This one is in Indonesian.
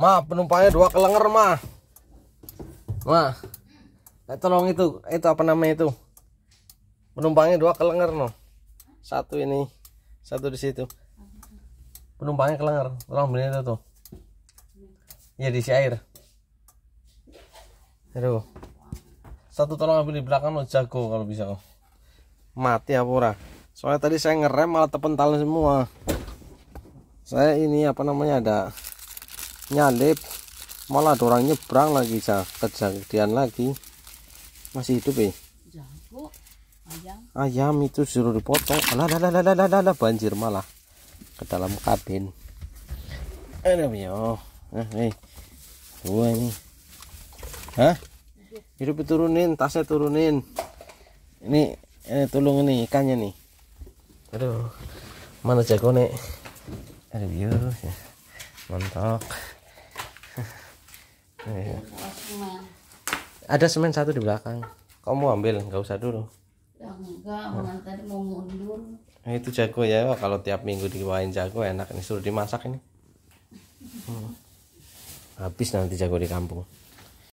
Ma, penumpangnya dua kelenger ma, ma, eh, tolong itu itu apa namanya itu penumpangnya dua kelenger no satu ini satu di situ penumpangnya kelenger tolong beli itu tuh ya si air aduh satu tolong ambil di belakang lo jago kalau bisa kok mati apa ora soalnya tadi saya ngerem malah tepental semua saya ini apa namanya ada nyalip malah ada orang nyebrang lagi ya kejadian lagi masih hidup ya ayam. itu suruh dipotong lah lah lah lah lah lah banjir malah ke dalam kabin ada ya nah eh, nih eh. gua ini hah hidup turunin tasnya turunin ini ini tolong ini ikannya nih aduh mana jago nih aduh yuk. Ya, ya. mantap Ya. ada semen satu di belakang kamu mau ambil nggak usah dulu ya, enggak nah. mau mundur nah, itu jago ya Wah, kalau tiap minggu dibawain jago enak ini suruh dimasak ini hmm. habis nanti jago di kampung